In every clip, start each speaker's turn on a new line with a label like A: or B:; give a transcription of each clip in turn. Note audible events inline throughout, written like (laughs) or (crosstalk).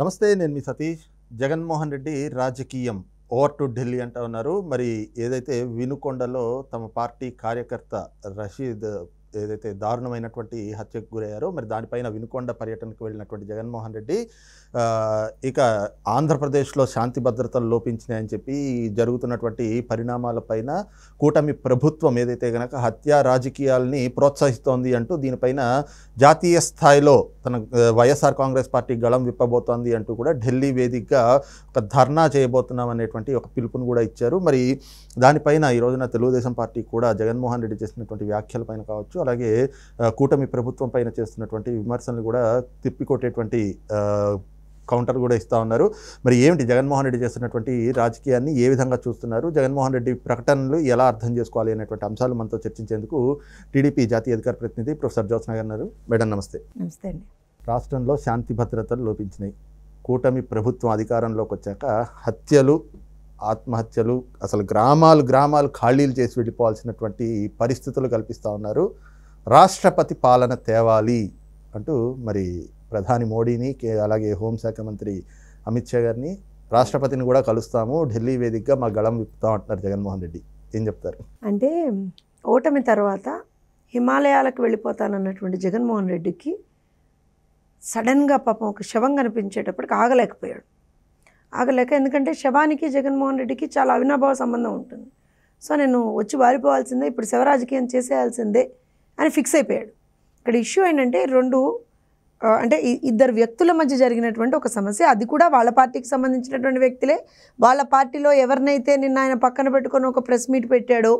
A: నమస్తే నేను మీ సతీష్ జగన్మోహన్ రెడ్డి రాజకీయం ఓవర్ టు ఢిల్లీ అంటా ఉన్నారు మరి ఏదైతే వినుకొండలో తమ పార్టీ కార్యకర్త రషీద్ ఏదైతే దారుణమైనటువంటి హత్యకు గురయ్యారో మరి దానిపైన వినుకొండ పర్యటనకు వెళ్ళినటువంటి జగన్మోహన్ రెడ్డి ఇక ఆంధ్రప్రదేశ్లో శాంతి భద్రతలు లోపించినాయని చెప్పి జరుగుతున్నటువంటి పరిణామాలపైన కూటమి ప్రభుత్వం ఏదైతే కనుక హత్య రాజకీయాల్ని ప్రోత్సహిస్తోంది అంటూ దీనిపైన జాతీయ స్థాయిలో తన వైఎస్ఆర్ కాంగ్రెస్ పార్టీ గళం విప్పబోతోంది అంటూ కూడా ఢిల్లీ వేదికగా ఒక ధర్నా చేయబోతున్నాం అనేటువంటి ఒక పిలుపును కూడా ఇచ్చారు మరి దానిపైన ఈ రోజున తెలుగుదేశం పార్టీ కూడా జగన్మోహన్ రెడ్డి చేసినటువంటి వ్యాఖ్యలపైన కావచ్చు అలాగే కూటమి ప్రభుత్వం పైన చేస్తున్నటువంటి విమర్శలను కూడా తిప్పికొట్టేటువంటి కౌంటర్ కూడా ఇస్తూ ఉన్నారు మరి ఏమిటి జగన్మోహన్ రెడ్డి చేస్తున్నటువంటి రాజకీయాన్ని ఏ విధంగా చూస్తున్నారు జగన్మోహన్ రెడ్డి ప్రకటనలు ఎలా అర్థం చేసుకోవాలి అనేటువంటి అంశాలు మనతో చర్చించేందుకు టీడీపీ జాతీయ అధికార ప్రతినిధి ప్రొఫెసర్ జ్యోత్స్న గారు మేడం నమస్తే నమస్తే అండి రాష్ట్రంలో శాంతి భద్రతలు లోపించినాయి కూటమి ప్రభుత్వం అధికారంలోకి వచ్చాక హత్యలు ఆత్మహత్యలు అసలు గ్రామాలు గ్రామాలు ఖాళీలు చేసి వెళ్ళిపోవాల్సినటువంటి పరిస్థితులు కల్పిస్తూ ఉన్నారు రాష్ట్రపతి పాలన తేవాలి అంటూ మరి ప్రధాని మోడీని అలాగే హోంశాఖ మంత్రి అమిత్ షా గారిని రాష్ట్రపతిని కూడా కలుస్తాము ఢిల్లీ వేదికగా మా గళం విప్పుతాం అంటున్నారు జగన్మోహన్ రెడ్డి ఏం చెప్తారు
B: అంటే ఓటమి తర్వాత హిమాలయాలకు వెళ్ళిపోతానన్నటువంటి జగన్మోహన్ రెడ్డికి సడన్గా పాపం ఒక శవం కనిపించేటప్పటికి ఆగలేకపోయాడు ఆగలేక ఎందుకంటే శవానికి జగన్మోహన్ రెడ్డికి చాలా అవినాభావ సంబంధం ఉంటుంది సో నేను వచ్చి వారిపోవాల్సిందే ఇప్పుడు శవరాజకీయం చేసేయాల్సిందే అని ఫిక్స్ అయిపోయాడు ఇక్కడ ఇష్యూ ఏంటంటే రెండు అంటే ఇద్దరు వ్యక్తుల మధ్య జరిగినటువంటి ఒక సమస్య అది కూడా వాళ్ళ పార్టీకి సంబంధించినటువంటి వ్యక్తులే వాళ్ళ పార్టీలో ఎవరినైతే నిన్న ఆయన పక్కన పెట్టుకొని ఒక ప్రెస్ మీట్ పెట్టాడో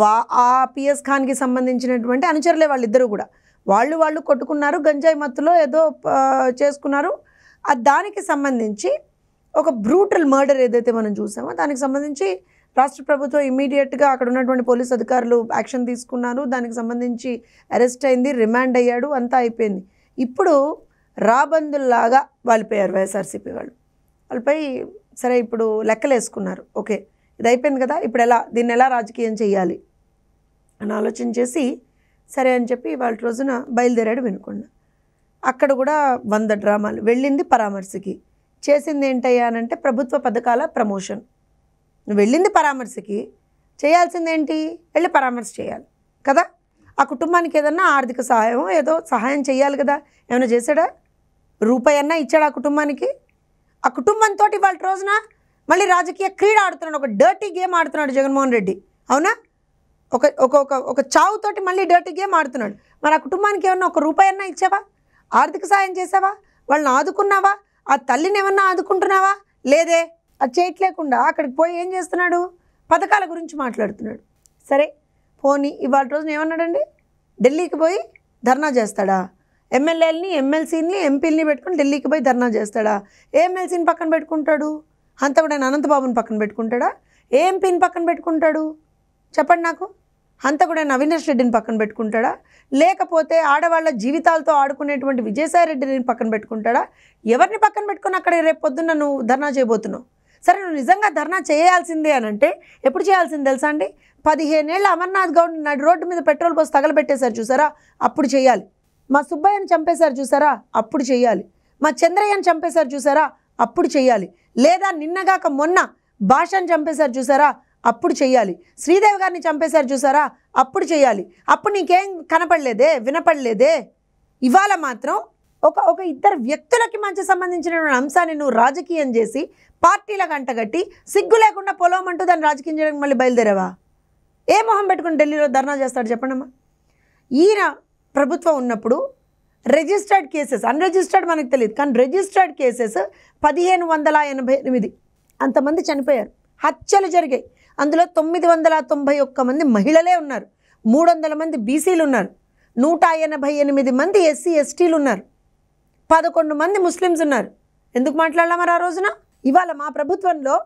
B: వా ఆ పిఎస్ ఖాన్కి సంబంధించినటువంటి అనుచరులే వాళ్ళిద్దరూ కూడా వాళ్ళు వాళ్ళు కొట్టుకున్నారు గంజాయి మత్తులో ఏదో చేసుకున్నారు దానికి సంబంధించి ఒక బ్రూటల్ మర్డర్ ఏదైతే మనం చూసామో దానికి సంబంధించి రాష్ట్ర ప్రభుత్వం ఇమీడియట్గా అక్కడ ఉన్నటువంటి పోలీస్ అధికారులు యాక్షన్ తీసుకున్నారు దానికి సంబంధించి అరెస్ట్ అయింది రిమాండ్ అయ్యాడు అంతా అయిపోయింది ఇప్పుడు రాబందుల్లాగా వాళ్ళిపోయారు వైఎస్ఆర్సీపీ వాళ్ళు వాళ్ళపై సరే ఇప్పుడు లెక్కలు వేసుకున్నారు ఓకే ఇది అయిపోయింది కదా ఇప్పుడు ఎలా దీన్ని ఎలా రాజకీయం చేయాలి అని ఆలోచన చేసి సరే అని చెప్పి వాళ్ళ రోజున బయలుదేరాడు వినుకున్న అక్కడ కూడా వంద డ్రామాలు వెళ్ళింది పరామర్శకి చేసింది ఏంటయ్యా అనంటే ప్రభుత్వ పథకాల ప్రమోషన్ నువ్వు వెళ్ళింది పరామర్శకి చేయాల్సిందేంటి వెళ్ళి పరామర్శ చేయాలి కదా ఆ కుటుంబానికి ఏదన్నా ఆర్థిక సహాయం ఏదో సహాయం చేయాలి కదా ఏమైనా చేశాడా రూపాయి అన్నా ఇచ్చాడు ఆ కుటుంబానికి ఆ కుటుంబంతో ఇవాళ రోజున మళ్ళీ రాజకీయ క్రీడ ఆడుతున్నాడు ఒక డర్టీ గేమ్ ఆడుతున్నాడు జగన్మోహన్ రెడ్డి అవునా ఒక ఒక ఒక ఒక చావుతోటి మళ్ళీ డర్టీ గేమ్ ఆడుతున్నాడు మరి ఆ కుటుంబానికి ఏమన్నా ఒక రూపాయి అన్నా ఇచ్చావా ఆర్థిక సాయం చేసావా వాళ్ళని ఆదుకున్నావా ఆ తల్లిని ఏమన్నా ఆదుకుంటున్నావా లేదే అది చేయట్లేకుండా అక్కడికి పోయి ఏం చేస్తున్నాడు పథకాల గురించి మాట్లాడుతున్నాడు సరే పోనీ ఇవాళ రోజున ఏమన్నాడండి ఢిల్లీకి పోయి ధర్నా చేస్తాడా ఎమ్మెల్యేలని ఎమ్మెల్సీని ఎంపీలని పెట్టుకుని ఢిల్లీకి పోయి ధర్నా చేస్తాడా ఏ ఎమ్మెల్సీని పక్కన పెట్టుకుంటాడు హంతకుడైన అనంతబాబుని పక్కన పెట్టుకుంటాడా ఏ ఎంపీని పక్కన పెట్టుకుంటాడు చెప్పండి నాకు హంతకుడైన అవినాష్ రెడ్డిని పక్కన పెట్టుకుంటాడా లేకపోతే ఆడవాళ్ళ జీవితాలతో ఆడుకునేటువంటి విజయసాయి రెడ్డిని పక్కన పెట్టుకుంటాడా ఎవరిని పక్కన పెట్టుకుని అక్కడ రేపు పొద్దున్న నువ్వు ధర్నా చేయబోతున్నావు సరే నువ్వు నిజంగా ధర్నా చేయాల్సిందే అని అంటే ఎప్పుడు చేయాల్సింది తెలుసా అండి పదిహేనేళ్ళ అమర్నాథ్ గౌడ్ నడు రోడ్డు మీద పెట్రోల్ పోసి తగలబెట్టేశారు చూసారా అప్పుడు చేయాలి మా సుబ్బయ్యను చంపేశారు చూసారా అప్పుడు చేయాలి మా చంద్రయ్యను చంపేశారు చూసారా అప్పుడు చేయాలి లేదా నిన్నగాక మొన్న భాషను చంపేశారు చూసారా అప్పుడు చేయాలి శ్రీదేవి గారిని చంపేశారు చూసారా అప్పుడు చేయాలి అప్పుడు నీకేం కనపడలేదే వినపడలేదే ఇవాళ మాత్రం ఒక ఒక ఇద్దరు వ్యక్తులకి మంచి సంబంధించిన అంశాన్ని నువ్వు రాజకీయం చేసి పార్టీల కట్టి సిగ్గు లేకుండా పొలం అంటూ దాన్ని రాజకీయం చేయడానికి మళ్ళీ బయలుదేరావా ఏ మొహం పెట్టుకుని ఢిల్లీలో ధర్నా చేస్తాడు చెప్పండమ్మా ఈయన ప్రభుత్వం ఉన్నప్పుడు రిజిస్టర్డ్ కేసెస్ అన్రిజిస్టర్డ్ మనకు తెలియదు కానీ రిజిస్టర్డ్ కేసెస్ పదిహేను వందల ఎనభై ఎనిమిది అంతమంది చనిపోయారు హత్యలు జరిగాయి అందులో తొమ్మిది వందల తొంభై ఒక్క మంది మహిళలే ఉన్నారు మూడు వందల మంది బీసీలు ఉన్నారు నూట ఎనభై ఎనిమిది మంది ఎస్సీ ఎస్టీలు ఉన్నారు పదకొండు మంది ముస్లిమ్స్ ఉన్నారు ఎందుకు మాట్లాడలా ఆ రోజున ఇవాళ మా ప్రభుత్వంలో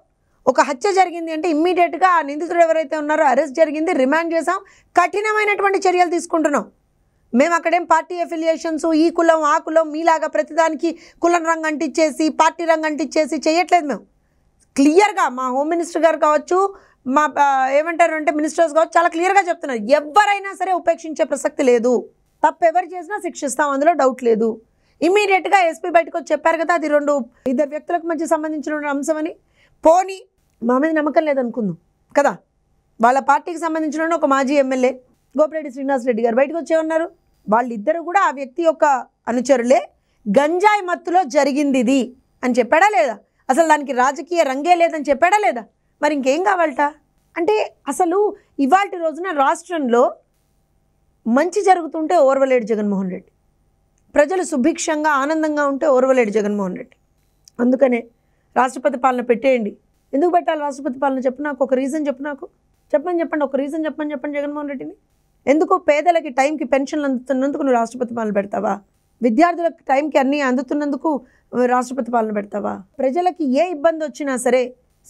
B: ఒక హత్య జరిగింది అంటే ఇమ్మీడియట్గా ఆ నిందితుడు ఎవరైతే ఉన్నారో అరెస్ట్ జరిగింది రిమాండ్ చేసాం కఠినమైనటువంటి చర్యలు తీసుకుంటున్నాం మేము అక్కడేం పార్టీ ఎఫిలియేషన్స్ ఈ కులం ఆ కులం మీలాగా ప్రతిదానికి కులం రంగు అంటించేసి పార్టీ రంగు అంటించేసి చేయట్లేదు మేము క్లియర్గా మా హోమ్ మినిస్టర్ గారు కావచ్చు మా ఏమంటారు అంటే మినిస్టర్స్ కావచ్చు చాలా క్లియర్గా చెప్తున్నారు ఎవరైనా సరే ఉపేక్షించే ప్రసక్తి లేదు తప్పెవరు చేసినా శిక్షిస్తాం అందులో డౌట్ లేదు గా ఎస్పీ బయటకు వచ్చి చెప్పారు కదా అది రెండు ఇద్దరు వ్యక్తులకు మధ్య సంబంధించిన అంశం అని పోనీ మా మీద నమ్మకం లేదనుకుందాం కదా వాళ్ళ పార్టీకి సంబంధించిన ఒక మాజీ ఎమ్మెల్యే గోపిరెడ్డి శ్రీనివాసరెడ్డి గారు బయటకు ఉన్నారు వాళ్ళిద్దరు కూడా ఆ వ్యక్తి యొక్క అనుచరులే గంజాయి మత్తులో జరిగింది ఇది అని చెప్పాడా లేదా అసలు దానికి రాజకీయ రంగే లేదని చెప్పాడా లేదా మరి ఇంకేం కావాలట అంటే అసలు ఇవాళ రోజున రాష్ట్రంలో మంచి జరుగుతుంటే ఓర్వలేడు జగన్మోహన్ రెడ్డి ప్రజలు సుభిక్షంగా ఆనందంగా ఉంటే ఓర్వలేడు జగన్మోహన్ రెడ్డి అందుకనే రాష్ట్రపతి పాలన పెట్టేయండి ఎందుకు పెట్టాలి రాష్ట్రపతి పాలన చెప్పు నాకు ఒక రీజన్ చెప్పు నాకు చెప్పని చెప్పండి ఒక రీజన్ చెప్పని చెప్పండి జగన్మోహన్ రెడ్డిని ఎందుకు పేదలకి టైంకి పెన్షన్లు అందుతున్నందుకు నువ్వు రాష్ట్రపతి పాలన పెడతావా విద్యార్థులకు టైంకి అన్నీ అందుతున్నందుకు రాష్ట్రపతి పాలన పెడతావా ప్రజలకి ఏ ఇబ్బంది వచ్చినా సరే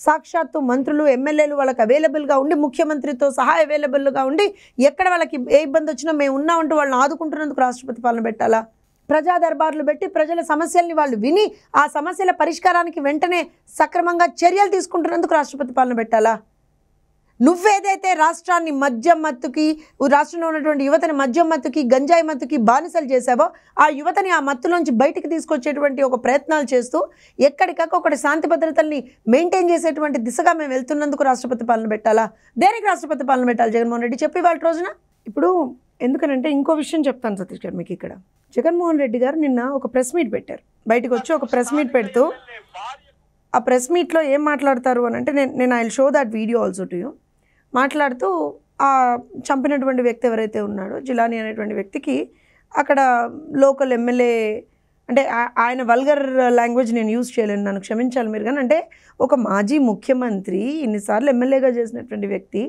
B: సాక్షాత్తు మంత్రులు ఎమ్మెల్యేలు వాళ్ళకి అవైలబుల్గా ఉండి ముఖ్యమంత్రితో సహా అవైలబుల్గా ఉండి ఎక్కడ వాళ్ళకి ఏ ఇబ్బంది వచ్చినా మేము ఉన్నామంటూ వాళ్ళని ఆదుకుంటున్నందుకు రాష్ట్రపతి పాలన పెట్టాలా ప్రజా దర్బార్లు పెట్టి ప్రజల సమస్యల్ని వాళ్ళు విని ఆ సమస్యల పరిష్కారానికి వెంటనే సక్రమంగా చర్యలు తీసుకుంటున్నందుకు రాష్ట్రపతి పాలన పెట్టాలా నువ్వేదైతే రాష్ట్రాన్ని మద్యం మత్తుకి రాష్ట్రంలో ఉన్నటువంటి యువతని మద్యం మత్తుకి గంజాయి మత్తుకి బానిసలు చేశావో ఆ యువతని ఆ మత్తులోంచి బయటికి తీసుకొచ్చేటువంటి ఒక ప్రయత్నాలు చేస్తూ ఎక్కడికక్కడ శాంతి భద్రతల్ని మెయింటైన్ చేసేటువంటి దిశగా మేము వెళ్తున్నందుకు రాష్ట్రపతి పాలన పెట్టాలా దేనికి రాష్ట్రపతి పాలన పెట్టాలి జగన్మోహన్ రెడ్డి చెప్పి వాళ్ళ రోజున ఇప్పుడు ఎందుకనంటే ఇంకో విషయం చెప్తాను సతీష్ గారు మీకు ఇక్కడ జగన్మోహన్ రెడ్డి గారు నిన్న ఒక ప్రెస్ మీట్ పెట్టారు బయటకు వచ్చి ఒక ప్రెస్ మీట్ పెడుతూ ఆ ప్రెస్ మీట్లో ఏం మాట్లాడతారు అని అంటే నేను నేను I show that video also to you మాట్లాడుతూ ఆ చంపినటువంటి వ్యక్తి ఎవరైతే ఉన్నాడో జిలానీ అనేటువంటి వ్యక్తికి అక్కడ లోకల్ ఎమ్మెల్యే అంటే ఆయన వల్గర్ లాంగ్వేజ్ నేను యూజ్ చేయలేను నన్ను క్షమించాలి మీరు కానీ అంటే ఒక మాజీ ముఖ్యమంత్రి ఇన్నిసార్లు ఎమ్మెల్యేగా చేసినటువంటి వ్యక్తి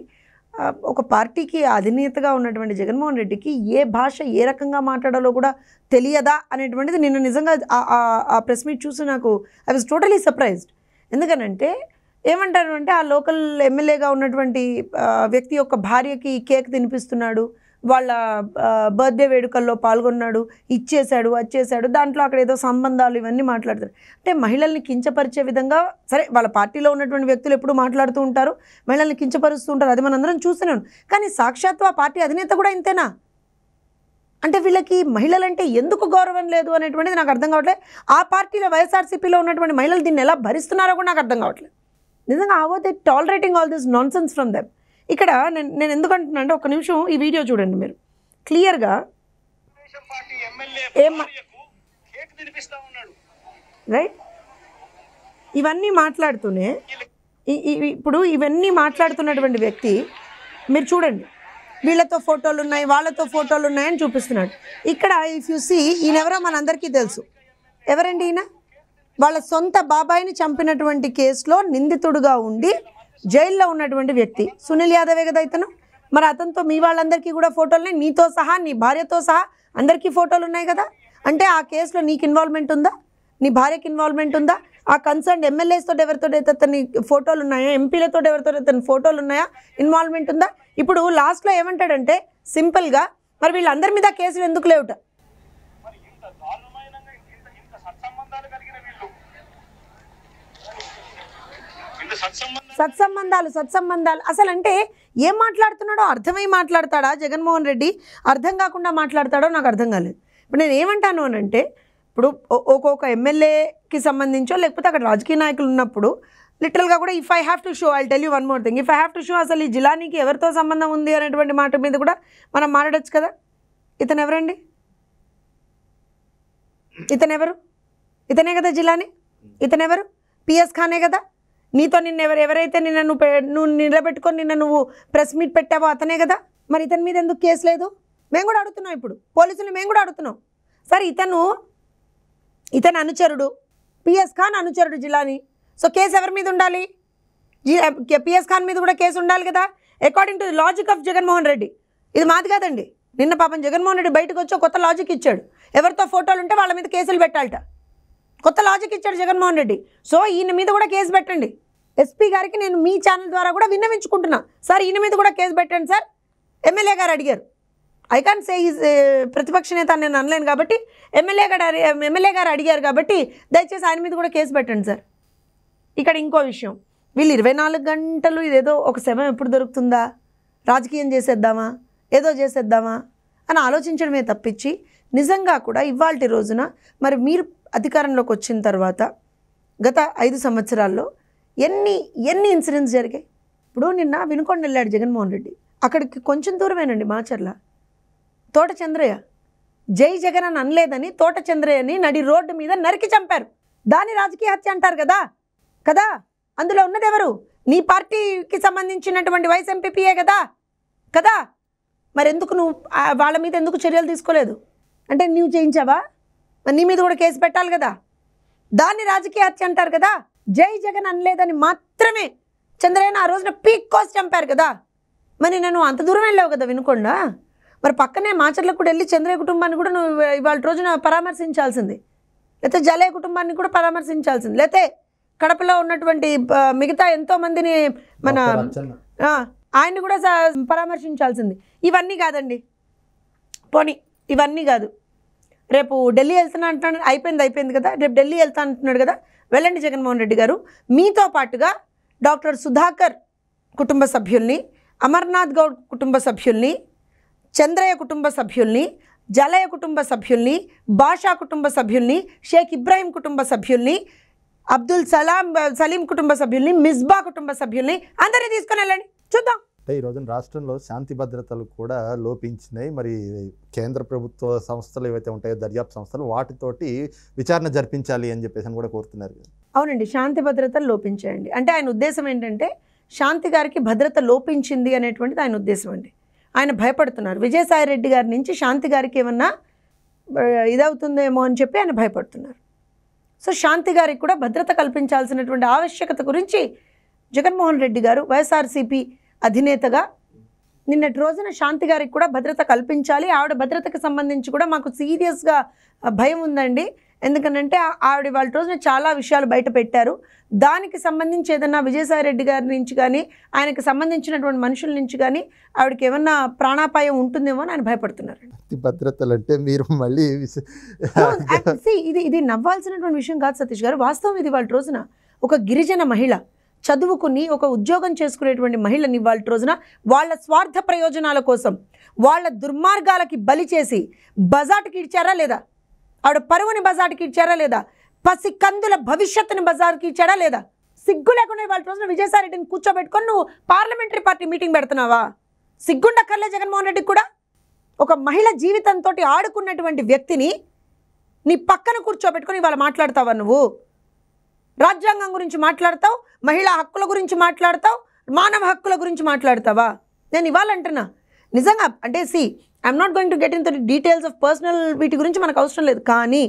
B: ఒక పార్టీకి అధినేతగా ఉన్నటువంటి జగన్మోహన్ రెడ్డికి ఏ భాష ఏ రకంగా మాట్లాడాలో కూడా తెలియదా అనేటువంటిది నేను నిజంగా ఆ ప్రెస్ మీట్ చూసి నాకు ఐ వాజ్ టోటలీ సర్ప్రైజ్డ్ ఎందుకనంటే ఏమంటారు అంటే ఆ లోకల్ ఎమ్మెల్యేగా ఉన్నటువంటి వ్యక్తి యొక్క భార్యకి కేక్ తినిపిస్తున్నాడు వాళ్ళ బర్త్డే వేడుకల్లో పాల్గొన్నాడు ఇచ్చేశాడు వచ్చేసాడు దాంట్లో అక్కడ ఏదో సంబంధాలు ఇవన్నీ మాట్లాడతారు అంటే మహిళల్ని కించపరిచే విధంగా సరే వాళ్ళ పార్టీలో ఉన్నటువంటి వ్యక్తులు ఎప్పుడు మాట్లాడుతూ ఉంటారు మహిళల్ని కించపరుస్తూ ఉంటారు అది మనందరం చూస్తున్నాం కానీ సాక్షాత్తు ఆ పార్టీ అధినేత కూడా ఇంతేనా అంటే వీళ్ళకి మహిళలంటే ఎందుకు గౌరవం లేదు అనేటువంటిది నాకు అర్థం కావట్లేదు ఆ పార్టీలో వైఎస్ఆర్సీపీలో ఉన్నటువంటి మహిళలు దీన్ని ఎలా భరిస్తున్నారో కూడా నాకు అర్థం కావట్లేదు నిజంగా how they tolerating all this nonsense from them ఇక్కడ నేను నేను ఎందుకంటున్నా అంటే ఒక నిమిషం ఈ వీడియో చూడండి మీరు క్లియర్గా రైట్ ఇవన్నీ మాట్లాడుతూనే ఇప్పుడు ఇవన్నీ మాట్లాడుతున్నటువంటి వ్యక్తి మీరు చూడండి వీళ్ళతో ఫోటోలు ఉన్నాయి వాళ్ళతో ఫోటోలు ఉన్నాయని చూపిస్తున్నాడు ఇక్కడ ఇఫ్ యు సీ ఈయనెవరో మనందరికీ తెలుసు ఎవరండి ఈయన వాళ్ళ సొంత బాబాయిని చంపినటువంటి కేసులో నిందితుడుగా ఉండి జైల్లో ఉన్నటువంటి వ్యక్తి సునీల్ యాదవే కదా ఇతను మరి అతనితో మీ వాళ్ళందరికీ కూడా ఫోటోలు నీతో సహా నీ భార్యతో సహా అందరికీ ఫోటోలు ఉన్నాయి కదా అంటే ఆ కేసులో నీకు ఇన్వాల్వ్మెంట్ ఉందా నీ భార్యకి ఇన్వాల్వ్మెంట్ ఉందా ఆ కన్సర్న్ ఎమ్మెల్యేస్తో ఎవరితో అతని ఫోటోలు ఉన్నాయా ఎంపీలతో ఎవరితో అతని ఫోటోలు ఉన్నాయా ఇన్వాల్వ్మెంట్ ఉందా ఇప్పుడు లాస్ట్లో ఏమంటాడంటే సింపుల్గా మరి వీళ్ళందరి మీద కేసులు ఎందుకు లేవుట సత్సంబంధ సత్సంబంధాలు సత్సంబంధాలు అసలు అంటే ఏం మాట్లాడుతున్నాడో అర్థమై మాట్లాడతాడా జగన్మోహన్ రెడ్డి అర్థం కాకుండా మాట్లాడతాడో నాకు అర్థం కాలేదు ఇప్పుడు నేను ఏమంటాను అని అంటే ఇప్పుడు ఒక్కొక్క ఎమ్మెల్యేకి సంబంధించో లేకపోతే అక్కడ రాజకీయ నాయకులు ఉన్నప్పుడు లిటరల్గా కూడా if I have to show I tell you one more thing if I have to show అసలు ఈ జిల్లానికి ఎవరితో సంబంధం ఉంది అనేటువంటి మాట మీద కూడా మనం మాట్లాడచ్చు కదా ఇతను ఎవరండి ఇతను ఎవరు ఇతనే కదా జిల్లాని ఇతనెవరు పిఎస్ ఖానే కదా నీతో నిన్న ఎవరు ఎవరైతే నిన్న నువ్వు నువ్వు నిలబెట్టుకొని నిన్న నువ్వు ప్రెస్ మీట్ పెట్టావో అతనే కదా మరి ఇతని మీద ఎందుకు కేసు లేదు మేము కూడా అడుగుతున్నాం ఇప్పుడు పోలీసులు మేము కూడా అడుగుతున్నాం సరే ఇతను ఇతను అనుచరుడు పిఎస్ ఖాన్ అనుచరుడు జిల్లాని సో కేసు ఎవరి మీద ఉండాలి పిఎస్ ఖాన్ మీద కూడా కేసు ఉండాలి కదా according to logic of Jaganmohan Reddy ఇది మాది కాదండి నిన్న పాపం జగన్మోహన్ రెడ్డి బయటకు వచ్చి కొత్త లాజిక్ ఇచ్చాడు ఎవరితో ఫోటోలు ఉంటే వాళ్ళ మీద కేసులు పెట్టాలట కొత్త లాజిక్ ఇచ్చాడు జగన్మోహన్ రెడ్డి సో ఈయన మీద కూడా కేసు పెట్టండి ఎస్పీ గారికి నేను మీ ఛానల్ ద్వారా కూడా విన్నవించుకుంటున్నా సార్ ఈయన మీద కూడా కేసు పెట్టండి సార్ ఎమ్మెల్యే గారు అడిగారు ఐ కాన్ సే ఈజ్ ప్రతిపక్ష నేత నేను అనలేను కాబట్టి ఎమ్మెల్యే గారు ఎమ్మెల్యే గారు అడిగారు కాబట్టి దయచేసి ఆయన మీద కూడా కేసు పెట్టండి సార్ ఇక్కడ ఇంకో విషయం వీళ్ళు ఇరవై నాలుగు గంటలు ఇదేదో ఒక సమయం ఎప్పుడు దొరుకుతుందా రాజకీయం చేసేద్దామా ఏదో చేసేద్దామా అని ఆలోచించడమే తప్పించి నిజంగా కూడా ఇవాళ రోజున మరి మీరు అధికారంలోకి వచ్చిన తర్వాత గత ఐదు సంవత్సరాల్లో ఎన్ని ఎన్ని ఇన్సిడెంట్స్ జరిగాయి ఇప్పుడు నిన్న వినుకొండ వెళ్ళాడు జగన్మోహన్ రెడ్డి అక్కడికి కొంచెం దూరమేనండి మాచర్ల తోట చంద్రయ్య జై జగన్ అని అనలేదని తోట చంద్రయ్యని నడి రోడ్డు మీద నరికి చంపారు దాని రాజకీయ హత్య అంటారు కదా కదా అందులో ఉన్నది ఎవరు నీ పార్టీకి సంబంధించినటువంటి వైస్ ఎంపీపీయే కదా కదా మరి ఎందుకు నువ్వు వాళ్ళ మీద ఎందుకు చర్యలు తీసుకోలేదు అంటే నువ్వు చేయించావా మరి నీ మీద కూడా కేసు పెట్టాలి కదా దాన్ని రాజకీయ హత్య అంటారు కదా జై జగన్ అనలేదని మాత్రమే చంద్రయ్యన ఆ రోజున పీక్ కోసి చంపారు కదా మరి నేను అంత దూరం వెళ్ళావు కదా వినకుండా మరి పక్కనే మాచర్లకు కూడా వెళ్ళి చంద్రయ్య కుటుంబాన్ని కూడా నువ్వు ఇవాళ రోజున పరామర్శించాల్సింది లేకపోతే జలయ్య కుటుంబాన్ని కూడా పరామర్శించాల్సింది లేకపోతే కడపలో ఉన్నటువంటి మిగతా ఎంతో మందిని మన ఆయన్ని కూడా పరామర్శించాల్సింది ఇవన్నీ కాదండి పోనీ ఇవన్నీ కాదు రేపు ఢిల్లీ వెళ్తున్నా అంటున్నాడు అయిపోయింది అయిపోయింది కదా రేపు ఢిల్లీ వెళ్తా అంటున్నాడు కదా వెళ్ళండి జగన్మోహన్ రెడ్డి గారు మీతో పాటుగా డాక్టర్ సుధాకర్ కుటుంబ సభ్యుల్ని అమర్నాథ్ గౌడ్ కుటుంబ సభ్యుల్ని చంద్రయ్య కుటుంబ సభ్యుల్ని జలయ కుటుంబ సభ్యుల్ని బాషా కుటుంబ సభ్యుల్ని షేక్ ఇబ్రాహీం కుటుంబ సభ్యుల్ని అబ్దుల్ సలాం సలీం కుటుంబ సభ్యుల్ని మిస్బా కుటుంబ సభ్యుల్ని అందరినీ తీసుకొని వెళ్ళండి చూద్దాం
A: అంటే ఈ రోజున రాష్ట్రంలో శాంతి భద్రతలు కూడా లోపించినాయి మరి కేంద్ర ప్రభుత్వ సంస్థలు ఏవైతే ఉంటాయో దర్యాప్తు సంస్థలు వాటితోటి విచారణ జరిపించాలి అని చెప్పేసి కూడా కోరుతున్నారు
B: అవునండి శాంతి భద్రతలు లోపించాయండి అంటే ఆయన ఉద్దేశం ఏంటంటే శాంతి గారికి భద్రత లోపించింది అనేటువంటిది ఆయన ఉద్దేశం అండి ఆయన భయపడుతున్నారు విజయసాయి రెడ్డి గారి నుంచి శాంతి గారికి ఏమన్నా ఇదవుతుందేమో అని చెప్పి ఆయన భయపడుతున్నారు సో శాంతి గారికి కూడా భద్రత కల్పించాల్సినటువంటి ఆవశ్యకత గురించి జగన్మోహన్ రెడ్డి గారు వైఎస్ఆర్సీపీ అధినేతగా నిన్నటి రోజున శాంతి గారికి కూడా భద్రత కల్పించాలి ఆవిడ భద్రతకు సంబంధించి కూడా మాకు సీరియస్గా భయం ఉందండి ఎందుకనంటే ఆవిడ వాళ్ళ రోజున చాలా విషయాలు బయట పెట్టారు దానికి సంబంధించి ఏదన్నా విజయసాయిరెడ్డి గారి నుంచి కానీ ఆయనకు సంబంధించినటువంటి మనుషుల నుంచి కానీ ఆవిడకి ఏమన్నా ప్రాణాపాయం ఉంటుందేమో అని ఆయన భయపడుతున్నారు
A: భద్రతలు అంటే మీరు మళ్ళీ (laughs)
B: ఇది ఇది నవ్వాల్సినటువంటి విషయం కాదు సతీష్ గారు వాస్తవం ఇది వాళ్ళ రోజున ఒక గిరిజన మహిళ చదువుకుని ఒక ఉద్యోగం చేసుకునేటువంటి మహిళని వాళ్ళ రోజున వాళ్ళ స్వార్థ ప్రయోజనాల కోసం వాళ్ళ దుర్మార్గాలకి బలి చేసి బజాటుకి ఇచ్చారా లేదా ఆవిడ పరువుని బజాటుకి ఇచ్చారా లేదా పసి కందుల భవిష్యత్తుని బజార్కి ఇచ్చాడా లేదా సిగ్గు లేకుండా వాళ్ళ రోజున విజయసాయిరెడ్డిని కూర్చోబెట్టుకొని నువ్వు పార్లమెంటరీ పార్టీ మీటింగ్ పెడుతున్నావా సిగ్గుండ కర్లే జగన్మోహన్ రెడ్డి కూడా ఒక మహిళ జీవితంతో ఆడుకున్నటువంటి వ్యక్తిని నీ పక్కన కూర్చోబెట్టుకొని ఇవాళ మాట్లాడతావా నువ్వు రాజ్యాంగం గురించి మాట్లాడతావు మహిళా హక్కుల గురించి మాట్లాడతావు మానవ హక్కుల గురించి మాట్లాడతావా నేను ఇవ్వాలంటున్నా నిజంగా అంటే see I'm not going to get in the details of personal వీటి గురించి మనకు అవసరం లేదు కానీ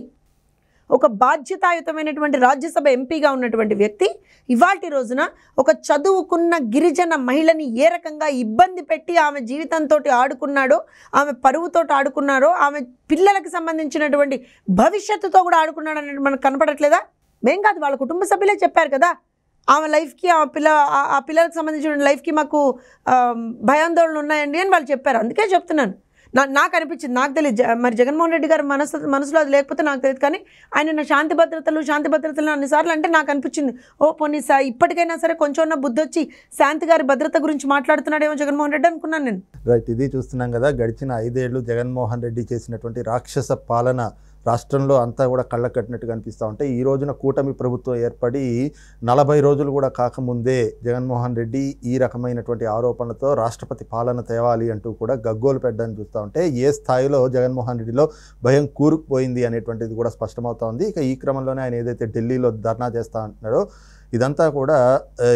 B: ఒక బాధ్యతాయుతమైనటువంటి రాజ్యసభ ఎంపీగా ఉన్నటువంటి వ్యక్తి ఇవాటి రోజున ఒక చదువుకున్న గిరిజన మహిళని ఏ రకంగా ఇబ్బంది పెట్టి ఆమె జీవితంతో ఆడుకున్నాడో ఆమె పరువుతో ఆడుకున్నారో ఆమె పిల్లలకు సంబంధించినటువంటి భవిష్యత్తుతో కూడా అనేది మనకు కనపడట్లేదా మేం కాదు వాళ్ళ కుటుంబ సభ్యులే చెప్పారు కదా ఆమె లైఫ్కి ఆ పిల్ల ఆ పిల్లలకు సంబంధించిన లైఫ్కి మాకు భయాందోళనలు ఉన్నాయండి అని వాళ్ళు చెప్పారు అందుకే చెప్తున్నాను నా నాకు అనిపించింది నాకు తెలియదు మరి జగన్మోహన్ రెడ్డి గారి మనసు మనసులో అది లేకపోతే నాకు తెలియదు కానీ ఆయన నా శాంతి భద్రతలు శాంతి భద్రతలు అన్నిసార్లు అంటే నాకు అనిపించింది ఓ పోనీ సార్ ఇప్పటికైనా సరే కొంచెం బుద్ధి వచ్చి శాంతి గారి భద్రత గురించి మాట్లాడుతున్నాడేమో జగన్మోహన్ రెడ్డి అనుకున్నాను నేను
A: రైట్ ఇది చూస్తున్నాం కదా గడిచిన ఐదేళ్లు జగన్మోహన్ రెడ్డి చేసినటువంటి రాక్షస పాలన రాష్ట్రంలో అంతా కూడా కళ్ళ కట్టినట్టుగా అనిపిస్తూ ఉంటాయి ఈ రోజున కూటమి ప్రభుత్వం ఏర్పడి నలభై రోజులు కూడా కాకముందే జగన్మోహన్ రెడ్డి ఈ రకమైనటువంటి ఆరోపణలతో రాష్ట్రపతి పాలన తేవాలి అంటూ కూడా గగ్గోలు పెట్టడం చూస్తూ ఉంటే ఏ స్థాయిలో జగన్మోహన్ రెడ్డిలో భయం కూరుకుపోయింది అనేటువంటిది కూడా స్పష్టమవుతోంది ఇక ఈ క్రమంలోనే ఆయన ఏదైతే ఢిల్లీలో ధర్నా చేస్తా అంటున్నాడో ఇదంతా కూడా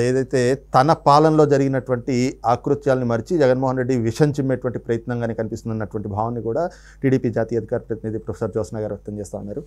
A: ఏదైతే తన పాలనలో జరిగినటువంటి ఆకృత్యాలను మరిచి జగన్మోహన్ రెడ్డి విషం చిమ్మేటువంటి ప్రయత్నంగానే కనిపిస్తున్నటువంటి భావాన్ని కూడా టీడీపీ జాతీయ అధికార ప్రతినిధి ప్రొఫెసర్ జోస్నా వ్యక్తం చేస్తూ ఉన్నారు